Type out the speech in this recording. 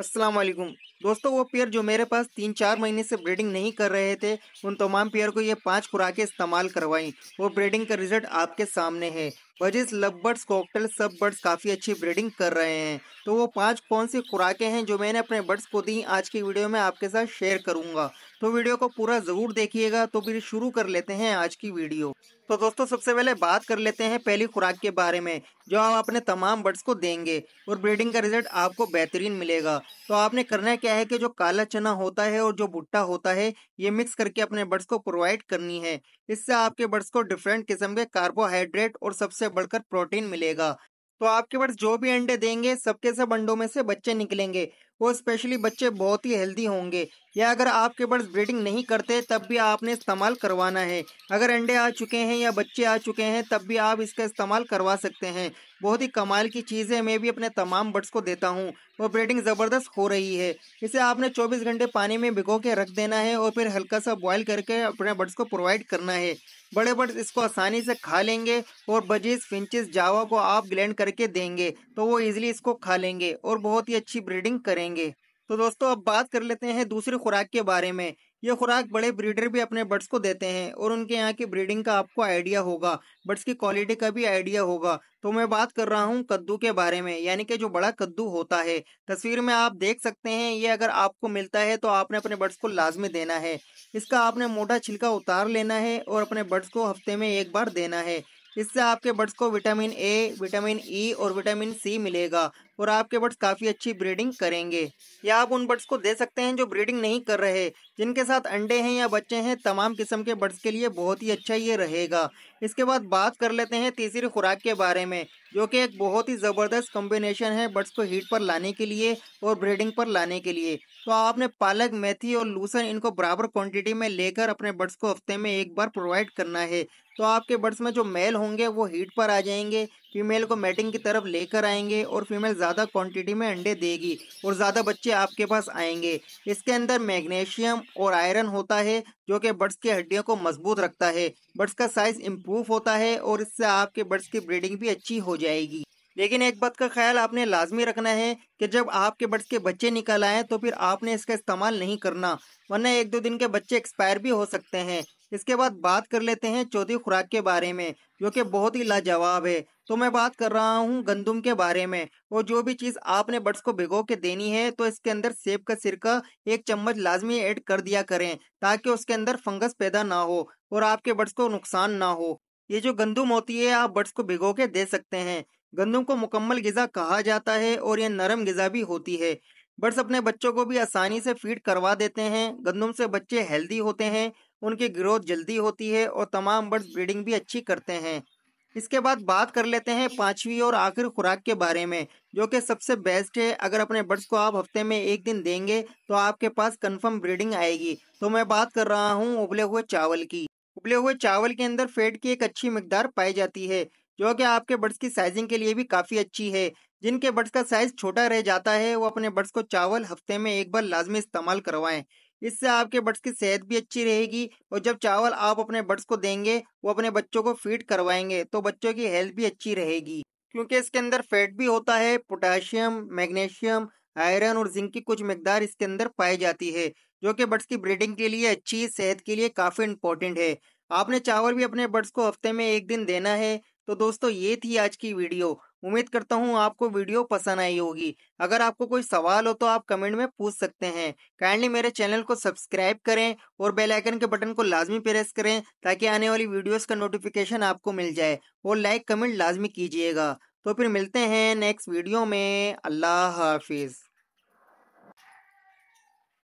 अस्सलाम वालेकुम दोस्तों वो पेयर जो मेरे पास तीन चार महीने से ब्रीडिंग नहीं कर रहे थे उन तमाम पेयर को ये पांच खुराकें इस्तेमाल करवाई वो ब्रीडिंग का रिजल्ट आपके सामने है वजिस लव बर्ड्स कॉकटल सब बर्ड्स काफ़ी अच्छी ब्रीडिंग कर रहे हैं तो वो पांच कौन सी खुराकें हैं जो मैंने अपने बर्ड्स को दी आज की वीडियो में आपके साथ शेयर करूंगा तो वीडियो को पूरा ज़रूर देखिएगा तो फिर शुरू कर लेते हैं आज की वीडियो तो दोस्तों सबसे पहले बात कर लेते हैं पहली खुराक के बारे में जो आप अपने तमाम बर्ड्स को देंगे और ब्रीडिंग का रिजल्ट आपको बेहतरीन मिलेगा तो आपने करना क्या है कि जो काला चना होता है और जो भुट्टा होता है ये मिक्स करके अपने बर्ड्स को प्रोवाइड करनी है इससे आपके बर्ड्स को डिफरेंट किस्म के कार्बोहाइड्रेट और सबसे से बढ़कर प्रोटीन मिलेगा तो आपके पास जो भी अंडे देंगे सबके सब अंडों में से बच्चे निकलेंगे वो स्पेशली बच्चे बहुत ही हेल्दी होंगे या अगर आपके बर्ड्स ब्रीडिंग नहीं करते तब भी आपने इस्तेमाल करवाना है अगर अंडे आ चुके हैं या बच्चे आ चुके हैं तब भी आप इसका इस्तेमाल करवा सकते हैं बहुत ही कमाल की चीज़ है मैं भी अपने तमाम बर्ड्स को देता हूँ वो ब्रीडिंग ज़बरदस्त हो रही है इसे आपने 24 घंटे पानी में भिगो के रख देना है और फिर हल्का सा बॉयल करके अपने बर्ड्स को प्रोवाइड करना है बड़े बर्ड्स इसको आसानी से खा लेंगे और बजीज फिंचेस जावा को आप ग्लैंड करके देंगे तो वो ईजिली इसको खा लेंगे और बहुत ही अच्छी ब्रीडिंग करेंगे तो दोस्तों अब बात कर लेते हैं दूसरी खुराक के बारे में ये खुराक बड़े ब्रीडर भी अपने बर्ड्स को देते हैं और उनके यहाँ की ब्रीडिंग का आपको आइडिया होगा बर्ड्स की क्वालिटी का भी आइडिया होगा तो मैं बात कर रहा हूँ कद्दू के बारे में यानी कि जो बड़ा कद्दू होता है तस्वीर में आप देख सकते हैं ये अगर आपको मिलता है तो आपने अपने बर्ड्स को लाजमी देना है इसका आपने मोटा छिलका उतार लेना है और अपने बर्ड्स को हफ्ते में एक बार देना है इससे आपके बर्ड्स को विटामिन ए विटामिन ई और विटामिन सी मिलेगा और आपके बर्ड्स काफ़ी अच्छी ब्रीडिंग करेंगे या आप उन बर्ड्स को दे सकते हैं जो ब्रीडिंग नहीं कर रहे जिनके साथ अंडे हैं या बच्चे हैं तमाम किस्म के बर्ड्स के लिए बहुत ही अच्छा ये रहेगा इसके बाद बात कर लेते हैं तीसरी खुराक के बारे में जो कि एक बहुत ही ज़बरदस्त कॉम्बिनेशन है बर्ड्स को हीट पर लाने के लिए और ब्रीडिंग पर लाने के लिए तो आपने पालक मेथी और लूसन इनको बराबर क्वांटिटी में लेकर अपने बर्ड्स को हफ्ते में एक बार प्रोवाइड करना है तो आपके बर्ड्स में जो मेल होंगे वो हीट पर आ जाएंगे फीमेल को मेटिंग की तरफ लेकर आएंगे और फीमेल ज़्यादा क्वांटिटी में अंडे देगी और ज़्यादा बच्चे आपके पास आएंगे इसके अंदर मैग्नीशियम और आयरन होता है जो कि बर्ड्स की हड्डियों को मजबूत रखता है बर्ड्स का साइज इम्प्रूव होता है और इससे आपके बर्ड्स की ब्रीडिंग भी अच्छी हो जाएगी लेकिन एक बात का ख्याल आपने लाजमी रखना है कि जब आपके बर्ड्स के बच्चे निकल आए तो फिर आपने इसका इस्तेमाल नहीं करना वरना एक दो दिन के बच्चे एक्सपायर भी हो सकते हैं इसके बाद बात कर लेते हैं चौथी खुराक के बारे में जो कि बहुत ही लाजवाब है तो मैं बात कर रहा हूँ गंदुम के बारे में और जो भी चीज़ आपने बट्स को भिगो के देनी है तो इसके अंदर सेब का सिरका एक चम्मच लाजमी ऐड कर दिया करें ताकि उसके अंदर फंगस पैदा ना हो और आपके बट्स को नुकसान ना हो ये जो गंदुम होती है आप बट्स को भिगो के दे सकते हैं गंदुम को मुकम्मल गज़ा कहा जाता है और यह नरम गज़ा भी होती है बर्ड्स अपने बच्चों को भी आसानी से फीड करवा देते हैं गंदुम से बच्चे हेल्दी होते हैं उनकी ग्रोथ जल्दी होती है और तमाम बर्ड्स ब्रीडिंग भी अच्छी करते हैं इसके बाद बात कर लेते हैं पांचवी और आखिर खुराक के बारे में जो कि सबसे बेस्ट है अगर अपने बर्ड्स को आप हफ्ते में एक दिन देंगे तो आपके पास कंफर्म ब्रीडिंग आएगी तो मैं बात कर रहा हूँ उबले हुए चावल की उबले हुए चावल के अंदर फेट की एक अच्छी मकदार पाई जाती है जो कि आपके बर्ड्स की साइजिंग के लिए भी काफ़ी अच्छी है जिनके बर्ड्स का साइज छोटा रह जाता है वो अपने बर्ड्स को चावल हफ्ते में एक बार लाजमी इस्तेमाल करवाएं इससे आपके बर्ड्स की सेहत भी अच्छी रहेगी और जब चावल आप अपने बर्ड्स को देंगे वो अपने बच्चों को फीड करवाएंगे तो बच्चों की हेल्थ भी अच्छी रहेगी क्योंकि इसके अंदर फैट भी होता है पोटाशियम मैग्नीशियम आयरन और जिंक की कुछ मकदार इसके अंदर पाई जाती है जो कि बर्ड्स की ब्रीडिंग के लिए अच्छी सेहत के लिए काफ़ी इंपॉर्टेंट है आपने चावल भी अपने बर्ड्स को हफ्ते में एक दिन देना है तो दोस्तों ये थी आज की वीडियो उम्मीद करता हूँ आपको वीडियो पसंद आई होगी अगर आपको कोई सवाल हो तो आप कमेंट में पूछ सकते हैं काइंडली मेरे चैनल को सब्सक्राइब करें और बेल आइकन के बटन को लाजमी प्रेस करें ताकि आने वाली वीडियोस का नोटिफिकेशन आपको मिल जाए और लाइक कमेंट लाजमी कीजिएगा तो फिर मिलते हैं नेक्स्ट वीडियो में अल्लाह हाफिज़